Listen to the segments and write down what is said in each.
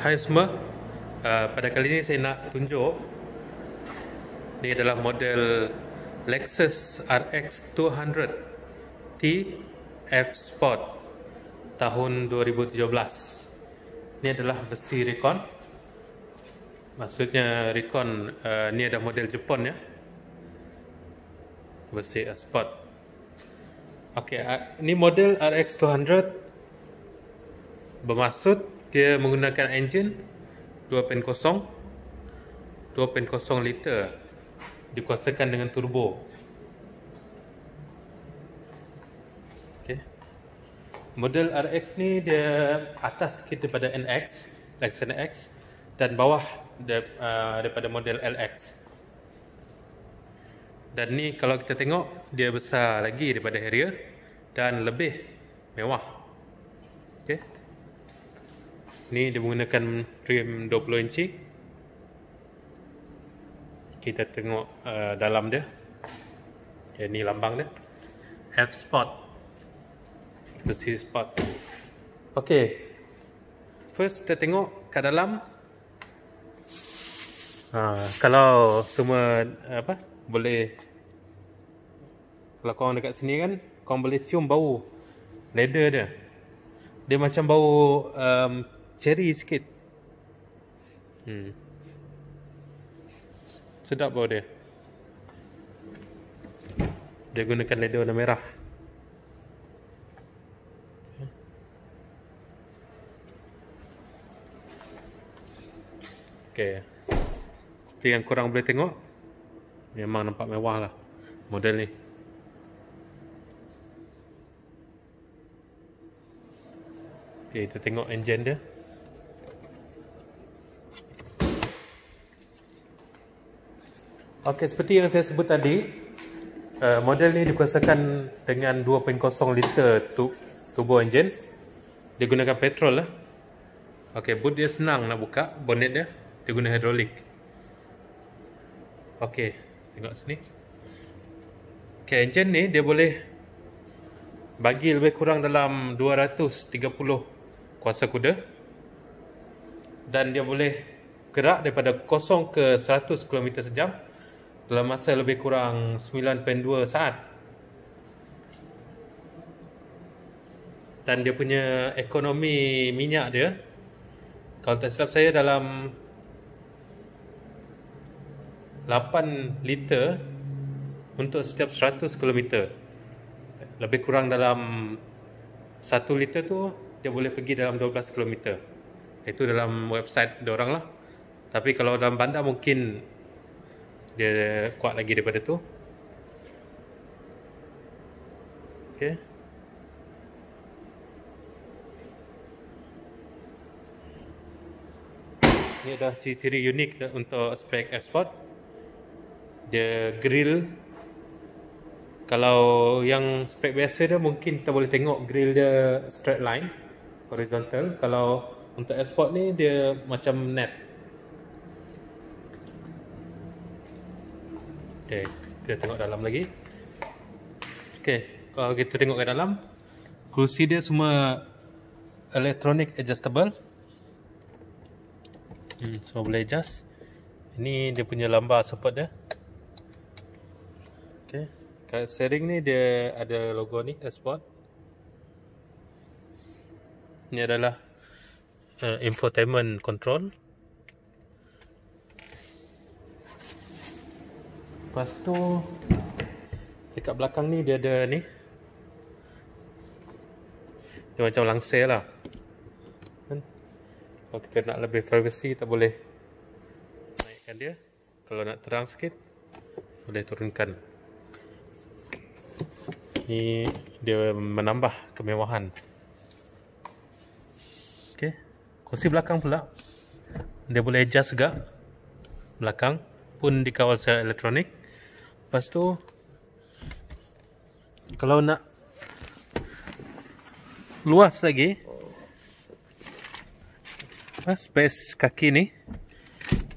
Hai semua uh, Pada kali ini saya nak tunjuk Ini adalah model Lexus RX 200 T F Sport Tahun 2017 Ini adalah versi Recon Maksudnya Recon uh, ah, Ini adalah model Jepun ya Versi F Sport Okay, uh, ah, ini model RX 200 Bermaksud dia menggunakan enjin 2.0 2.0 liter dikuasakan dengan turbo okay. model RX ni dia atas sikit daripada NX Lexan X dan bawah uh, daripada model LX dan ni kalau kita tengok dia besar lagi daripada Harrier dan lebih mewah okay ni dia menggunakan rim 20 inci kita tengok uh, dalam dia ya, ni lambang dia F spot besi spot ok first kita tengok kat dalam uh, kalau semua apa boleh kalau korang dekat sini kan korang boleh cium bau leather dia dia macam bau um, cherry sikit. Hmm. Sedap bau dia. Dia gunakan leather warna merah. Okay. Seperti yang korang boleh tengok Memang nampak mewah lah Model ni Okay kita tengok engine dia Okey, seperti yang saya sebut tadi, uh, model ni dikuasakan dengan 2.0 liter tu turbo engine. Dia gunakan petrol lah. Okey, boot dia senang nak buka, bonnet dia dia guna hidrolik. Okey, tengok sini. Okey, engine ni dia boleh bagi lebih kurang dalam 230 kuasa kuda. Dan dia boleh gerak daripada kosong ke 100 km sejam dalam masa lebih kurang 9.2 saat dan dia punya ekonomi minyak dia kalau tak silap saya dalam 8 liter untuk setiap 100 km lebih kurang dalam 1 liter tu dia boleh pergi dalam 12 km itu dalam website dia orang lah tapi kalau dalam bandar mungkin dia kuat lagi daripada tu ok ni adalah ciri-ciri unik untuk spek export dia grill kalau yang spek biasa dia mungkin kita boleh tengok grill dia straight line horizontal kalau untuk export ni dia macam net Okay, kita tengok dalam lagi. Okay, kalau kita tengok ke dalam, kerusi dia semua elektronik adjustable. Hmm, semua boleh adjust. Ini dia punya lambar support dia. Okay, kat steering ni dia ada logo ni, S-Sport. Ini adalah uh, infotainment control. Lepas tu Dekat belakang ni dia ada ni Dia macam langsir lah kan? Kalau kita nak lebih privacy tak boleh Naikkan dia Kalau nak terang sikit Boleh turunkan Ni dia menambah kemewahan Ok Kursi belakang pula Dia boleh adjust juga Belakang pun dikawal secara elektronik Lepas tu Kalau nak Luas lagi ha, Space kaki ni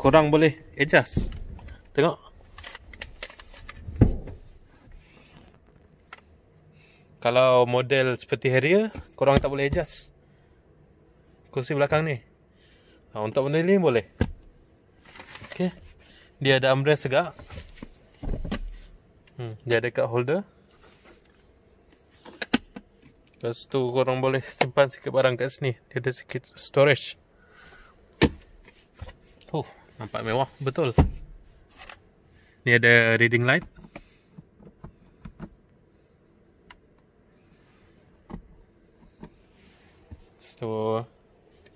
Korang boleh adjust Tengok Kalau model seperti Harrier Korang tak boleh adjust Kursi belakang ni ha, Untuk benda ni boleh Okay Dia ada armrest segak Hmm, dia ada card holder. Lepas tu korang boleh simpan sikit barang kat sini. Dia ada sikit storage. Oh, nampak mewah betul. Ni ada reading light. tu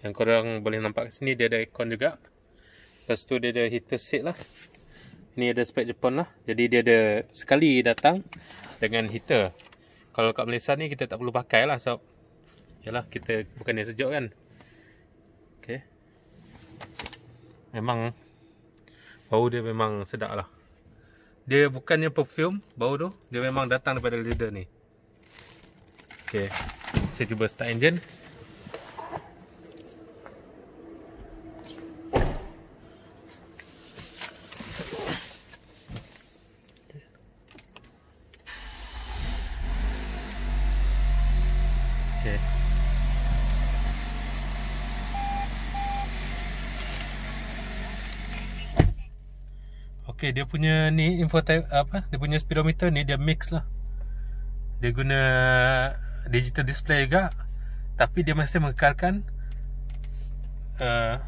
yang korang boleh nampak kat sini dia ada aircon juga. Lepas tu dia ada heater seat lah ni ada spek Jepun lah. Jadi dia ada sekali datang dengan heater. Kalau kat Malaysia ni kita tak perlu pakai lah sebab yalah kita bukan yang sejuk kan. Okay. Memang bau dia memang sedap lah. Dia bukannya perfume bau tu. Dia memang datang daripada leader ni. Okay. Saya cuba start engine. Okay dia punya ni info apa dia punya speedometer ni dia mix lah. Dia guna digital display juga tapi dia masih mengekalkan uh,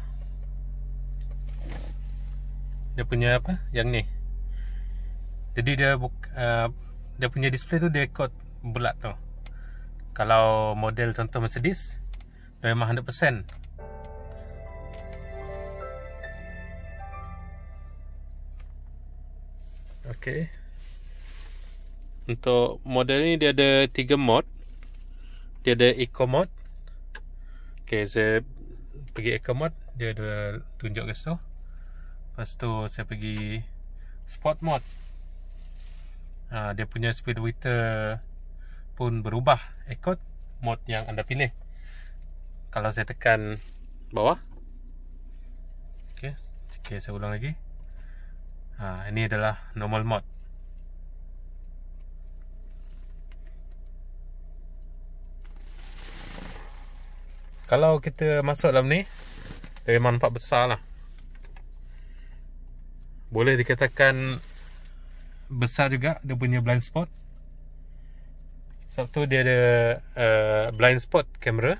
dia punya apa yang ni. Jadi dia uh, dia punya display tu dia ikut bulat tu. Kalau model contoh Mercedes dia memang Okay. Untuk model ni dia ada tiga mod. Dia ada eco mod. Okay, saya pergi eco mod. Dia ada tunjuk ke situ. Lepas tu saya pergi sport mod. Ha, dia punya speedometer pun berubah ikut mod yang anda pilih. Kalau saya tekan bawah. Okay, okay saya ulang lagi ha, Ini adalah normal mode Kalau kita masuk dalam ni Memang manfaat besar lah Boleh dikatakan Besar juga Dia punya blind spot Sebab tu dia ada uh, Blind spot kamera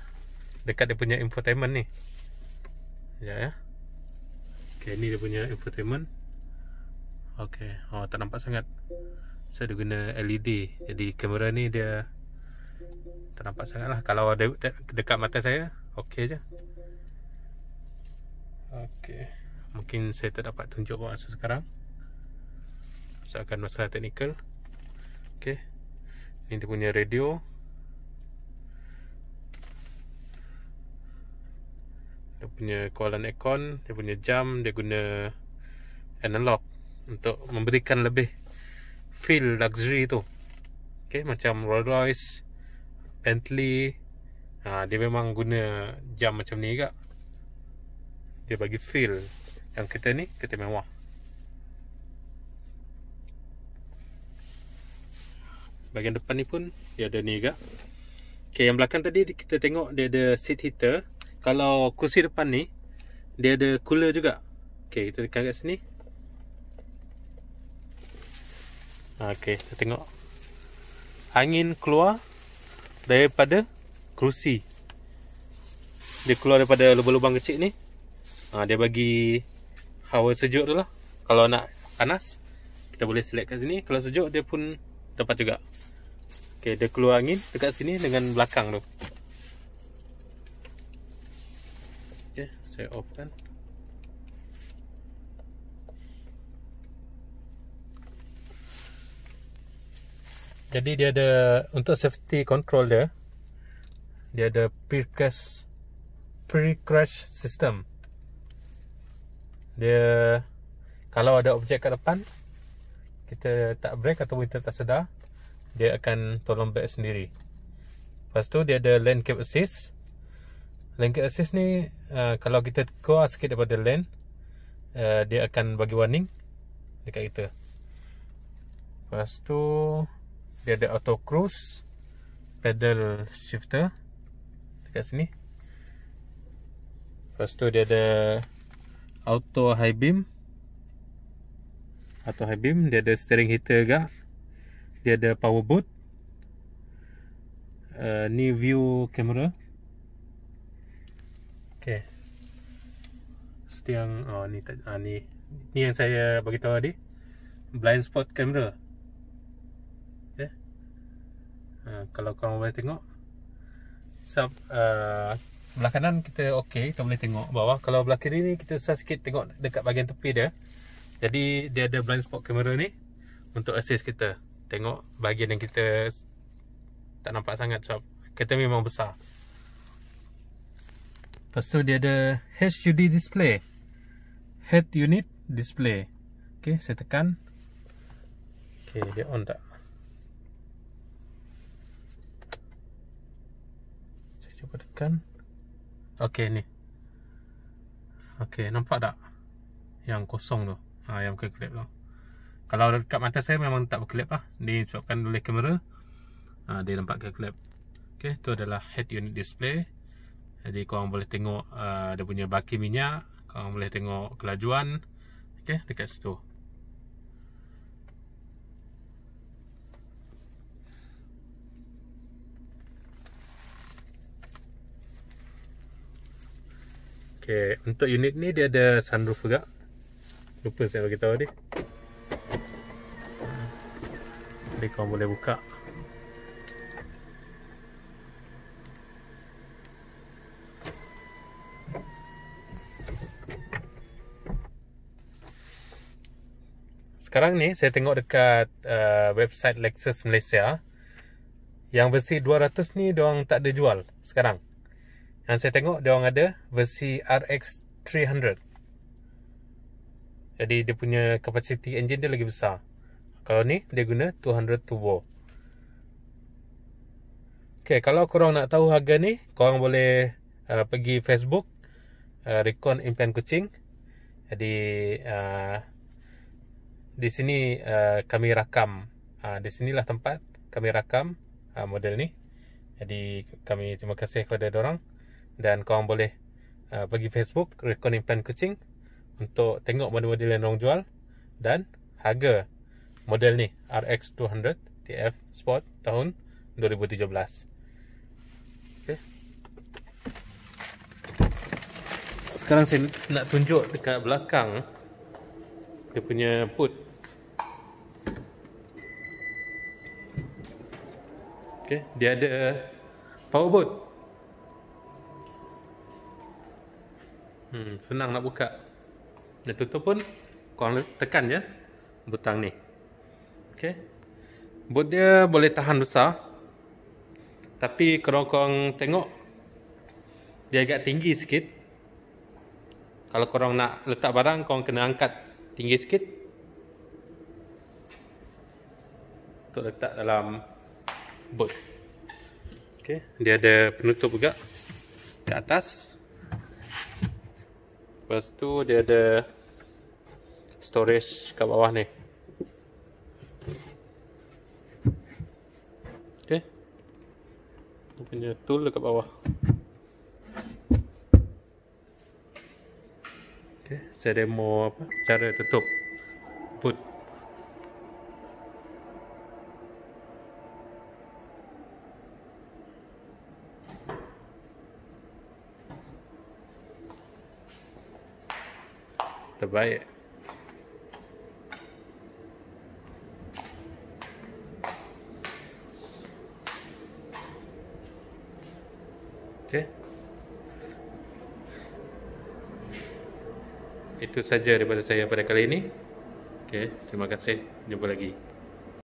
Dekat dia punya infotainment ni Sekejap ya, ya. Okay ni dia punya infotainment Okey. Oh tak nampak sangat. Saya ada guna LED. Jadi kamera ni dia tak nampak lah. Kalau ada dekat mata saya, okey je. Okey. Mungkin saya tak dapat tunjuk masa sekarang. Saya akan masalah teknikal. Okey. Ini dia punya radio. Dia punya koalan ekon. dia punya jam, dia guna analog untuk memberikan lebih feel luxury tu okay, macam Rolls Royce Bentley ha, dia memang guna jam macam ni juga dia bagi feel yang kereta ni kereta mewah bagian depan ni pun dia ada ni juga Okay, yang belakang tadi kita tengok dia ada seat heater Kalau kursi depan ni Dia ada cooler juga Okay, kita tekan kat sini Okey, kita tengok. Angin keluar daripada kerusi. Dia keluar daripada lubang-lubang kecil ni. Ha, dia bagi hawa sejuk tu lah. Kalau nak panas, kita boleh select kat sini. Kalau sejuk, dia pun dapat juga. Okey, dia keluar angin dekat sini dengan belakang tu. Okey, saya open. jadi dia ada untuk safety control dia dia ada pre-crash pre-crash system dia kalau ada objek kat depan kita tak brake ataupun kita tak sedar dia akan tolong brake sendiri lepas tu dia ada lane keep assist lane keep assist ni uh, kalau kita keluar sikit daripada lane uh, dia akan bagi warning dekat kita lepas tu dia ada auto cruise pedal shifter dekat sini lepas tu dia ada auto high beam auto high beam dia ada steering heater juga dia ada power boot uh, ni view camera ok so, yang, oh, ni, ah, ni, ni yang saya beritahu tadi blind spot camera Ha, kalau korang boleh tengok so, uh, belah kanan kita ok kita boleh tengok bawah kalau belah kiri ni kita susah sikit tengok dekat bahagian tepi dia jadi dia ada blind spot kamera ni untuk assist kita tengok bahagian yang kita tak nampak sangat sebab so, kereta memang besar lepas tu dia ada HUD display head unit display ok saya tekan ok dia on tak tekan Okey ni Okey nampak tak Yang kosong tu ha, Yang bukan clip tu Kalau dekat mata saya memang tak berclip lah ni sebabkan oleh kamera ha, Dia nampak ke clip Okey tu adalah head unit display Jadi korang boleh tengok uh, Dia punya baki minyak Korang boleh tengok kelajuan Okey dekat situ Okay, untuk unit ni dia ada sunroof juga. Lupa saya bagi tahu ni. Jadi kau boleh buka. Sekarang ni saya tengok dekat uh, website Lexus Malaysia yang versi 200 ni dia tak ada jual sekarang. Dan saya tengok dia orang ada versi RX 300. Jadi dia punya kapasiti engine dia lagi besar. Kalau ni dia guna 200 turbo. Okay, kalau korang nak tahu harga ni, korang boleh uh, pergi Facebook uh, Recon Implant Kucing. Jadi uh, di sini uh, kami rakam. Uh, di sinilah tempat kami rakam uh, model ni. Jadi kami terima kasih kepada orang dan korang boleh uh, pergi Facebook Reconing Plan Kucing untuk tengok model-model yang orang jual dan harga model ni RX200 TF Sport tahun 2017. Okay. Sekarang saya nak tunjuk dekat belakang dia punya put. Okay, dia ada power boot. Hmm, senang nak buka. Nak tutup pun kau tekan je butang ni. Okey. Bot dia boleh tahan besar. Tapi kalau korang tengok dia agak tinggi sikit. Kalau korang nak letak barang korang kena angkat tinggi sikit. Untuk letak dalam bot. Okay, dia ada penutup juga ke atas. Lepas tu dia ada storage kat bawah ni. Okey. Dia punya tool dekat bawah. Okey, saya demo apa cara tutup boot. terbaik. Okay. Itu saja daripada saya pada kali ini. Okay. terima kasih. Jumpa lagi.